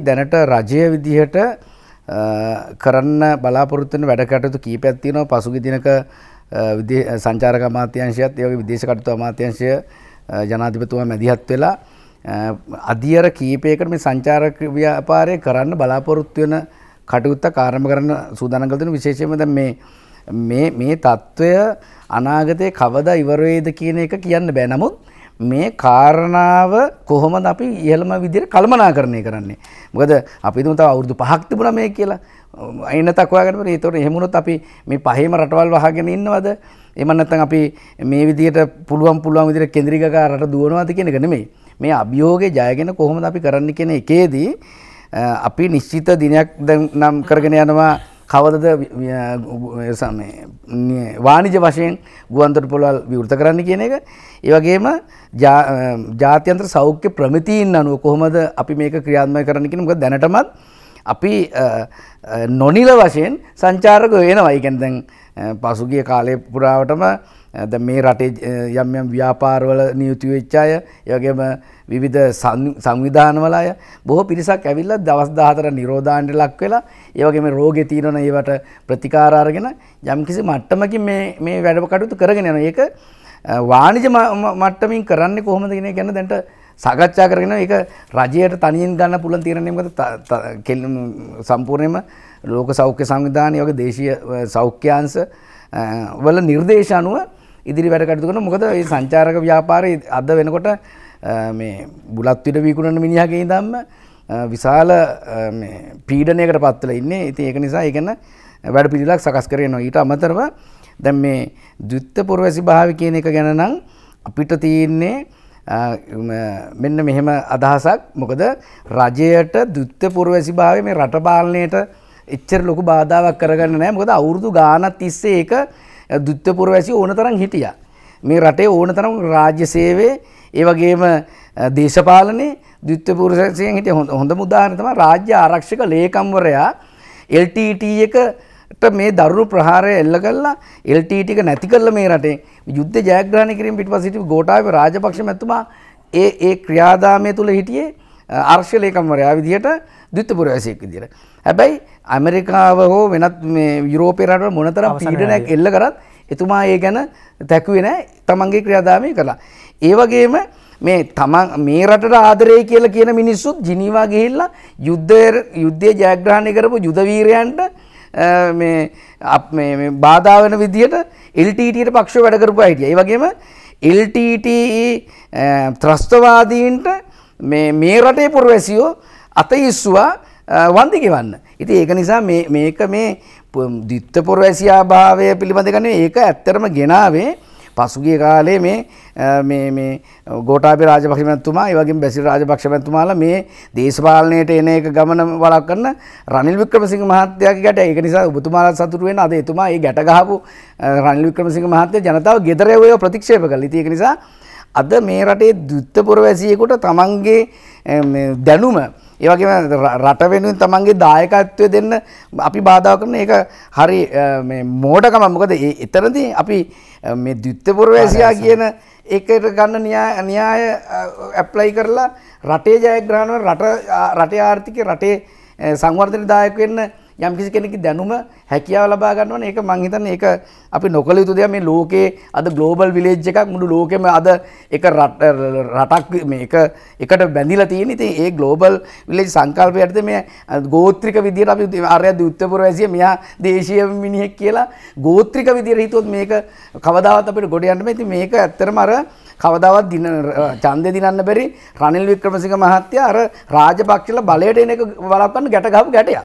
දැනට රජය විදිහට කරන්න බලාපොරොත්තුන වැඩකටතු කීපයක් තියෙනවා පසුගිය දිනක සංචාරක අමාත්‍යංශයත් ඒ වගේ විදේශ කටයුතු අමාත්‍යංශය ජනාධිපතිතුමා මැදිහත් වෙලා අධියර කීපයකට මේ සංචාරක ව්‍යාපාරය කරන්න බලාපොරොත්තු වෙන කටයුත්තක් ආරම්භ කරන්න සූදානම් කළ තියෙන විශේෂයෙන්ම දැන් මේ මේ මේ తত্ত্বය අනාගතයේ කවදා ඉවර වේද කියන එක කියන්න බෑ නමුත් මේ කාරණාව කොහොමද අපි ඉහළම විදිහට කළමනාකරණය කරන්නේ. මොකද අපි හිතමු තව අවුරුදු 5ක් තිබුණා මේ කියලා. අයින තක්වාගෙන බර. ඒතකොට එහෙම වුණොත් අපි මේ පහේම රටවල් වහගෙන ඉන්නවද? එහෙම නැත්නම් අපි මේ විදිහට පුළුවන් පුළුවන් විදිහට කේන්ද්‍රීකකා රට දුවනවාද කියන එක නෙමෙයි. මේ අභියෝගේ ජයගෙන කොහොමද අපි කරන්න කියන එකේදී අපි නිශ්චිත දිනයක් දැන් නම් කරගෙන යනවා කවදද වානිජ වශයෙන් ගුවන්තොට පොළල් විවෘත කරන්න කියන එක. ඒවගේම ජාත්‍යන්ත්‍ර සෞඛ්‍ය ප්‍රමිතිීන් අනුව කොහොමද අපි මේක ක්‍රියාත්මය කරන කෙනක දැනටමත් අපි නොනිල වශයෙන් සංචාරක වෙනවා ඉගැන්දැන් පසුගිය කාලය පුරාවටම ඇද මේ රටේ යම් යම් ව්‍යාපාරවල නියුතු වෙච්ච අය, ඒ වගේම විවිධ සංවිධානවල අය බොහෝ පිරිසක් ඇවිල්ලා දවස් 14 නිරෝධාණ්ඩ ලක් වෙලා, ඒ වගේම රෝගේ තියෙනවන ඒවට ප්‍රතිකාර අරගෙන යම්කිසි මට්ටමකින් මේ මේ වැඩ කටයුතු කරගෙන යනවා. ඒක වාණිජ මට්ටමින් කරන්නේ කොහොමද කියන එක ගැන දැන්ට සාකච්ඡා කරගෙන ඒක රජයට තනියෙන් ගන්න පුළුවන් තීරණයක් මොකද සම්පූර්ණයෙන්ම ලෝක සෞඛ්‍ය සංවිධානය වගේ දේශීය සෞඛ්‍යාංශ වල නිර්දේශ අනුව ඉදිරි වැඩ කටයුතු කරන මොකද මේ සංචාරක ව්‍යාපාරයේ අද වෙනකොට මේ බුලත් විඩ වීකුණන මිනිහාගේ ඉඳන්ම විශාල පීඩනයකට පත්වල ඉන්නේ. ඉතින් ඒක නිසා ඒ ගැන වැඩ පිළිලක් සකස් කරනවා. ඊට අමතරව දැන් මේ ද්විත්ව පුරවැසි භාවය කියන එක ගැන නම් අපිට තියෙන්නේ මෙන්න මෙහෙම අදහසක් මොකද රජයට ද්විත්ව පුරවැසි භාවය මේ රට පාලනයට එච්චර ලොකු බාධාවක් කරගන්න නෑ මොකද අවුරුදු ගානක් තිස්සේ ඒක දුත්තපුර වැසිය ඕන තරම් හිටියා. මේ රටේ ඕන තරම් රාජ්‍ය සේවයේ ඒ වගේම දේශපාලනේ ද්විත්වපුර සැසියෙන් හිටිය හොඳ හොඳම උදාහරණය තමයි රාජ්‍ය ආරක්ෂක ලේකම්වරයා LTT e එකට මේ දරුණු ප්‍රහාරය එල්ල කළා LTT e එක නැති කළා මේ රටේ යුද්ධ ජයග්‍රහණය කිරීම පිටපස්ස සිටි ගෝඨාභය රාජපක්ෂ මැතිතුමා ඒ ඒ ක්‍රියාදාමය තුල හිටියේ ආර්ශ ලේකම්වරයා විදිහට ද්විතපුරවැසියෙක් විදිහට. හැබැයි ඇමරිකාව හෝ වෙනත් මේ යුරෝපේ රටවල මොනතරම් පීඩනයක් එල්ල කරත් එතුමා ඒ ගැන තැකුවේ නැහැ තමන්ගේ ක්‍රියාදාමය කළා. ඒ වගේම මේ තමන් මේ රටට ආදරේ කියලා කියන මිනිස්සුත් ජිනීවා ගිහිල්ලා යුද්ධයේ යුද්ධයේ ජයග්‍රහණය කරපු යුද වීරයන්ට මේ අප මේ බාධා වෙන විදිහට LTTට පක්ෂව වැඩ කරපු අය හිටියා. ඒ වගේම LTT ත්‍රස්තවාදීන්ට මේ මේ රටේ පුරවැසියෝ අතීස්සුවා වන්දි ගෙවන්න. ඉතින් ඒක නිසා මේ මේක මේ ද්විත්ව පුරවැසියා භාවය පිළිබඳ ගන්නේ ඒක ඇත්තටම ගෙනාවේ පසුගිය කාලේ මේ මේ මේ ගෝඨාභය රාජපක්ෂ මැතිතුමා ඒ වගේම බැසිල් රාජපක්ෂ මැතිතුමාලා මේ දේශපාලනයට එන එක ගමන වලක් කරන රනිල් වික්‍රමසිංහ මහත්තයාගේ ගැට ඒක නිසා ඔබතුමාලා සතුටු වෙන අද එතුමා ඒ ගැට ගහපු රනිල් වික්‍රමසිංහ මහත්තයා ජනතාව gedare වේව ප්‍රතික්ෂේප කළා. ඉතින් ඒක නිසා අද මේ රටේ දුත්ත පුරවැසියෙකුට තමන්ගේ දැනුම ඒවගේ රට වෙනුවෙන් තමන්ගේ දායකත්වය දෙන්න අපි බාධාව කරන ඒක හරි මෝඩකම මොකද ඒ එතරදී අපි මේ ද්‍යුත්තපුරවැසියා කියන එකට ගන්න න්‍යාය ඇප්ලයි කරලා රටේ ජයග්‍රහණව රට රටේ ආර්ථිකය රටේ සංවර්ධන දායක වෙන්න යම්කිසි කෙනෙක් දැනුම හැකියාව ලබා ගන්න ඕනේ. ඒක මං හිතන්නේ ඒක අපි නොකළ යුතු දෙයක් මේ ලෝකේ අද ග්ලෝබල් විලේජ් එකක් මුළු ලෝකෙම අද එක රටක් මේ එක එකට බැඳිලා තියෙන. ඉතින් ඒ ග්ලෝබල් විලේජ් සංකල්පය යටතේ මේ ගෝත්‍රික විදියට අපි ආර්ය දූත්‍යපුර වැසිය මෙයා දේශීය මිනිහෙක් කියලා ගෝත්‍රික විදියට හිතුවොත් මේක කවදාවත් අපිට ගොඩ යන්න බෑ. ඉතින් මේක ඇත්තටම අර කවදාවත් දින ඡන්දය දිනන්න බැරි රනිල් වික්‍රමසිංහ මහත්තයා අර රාජපක්ෂල බලයට එන එක වළක්වන්න ගැට ගහපු ගැටයක්.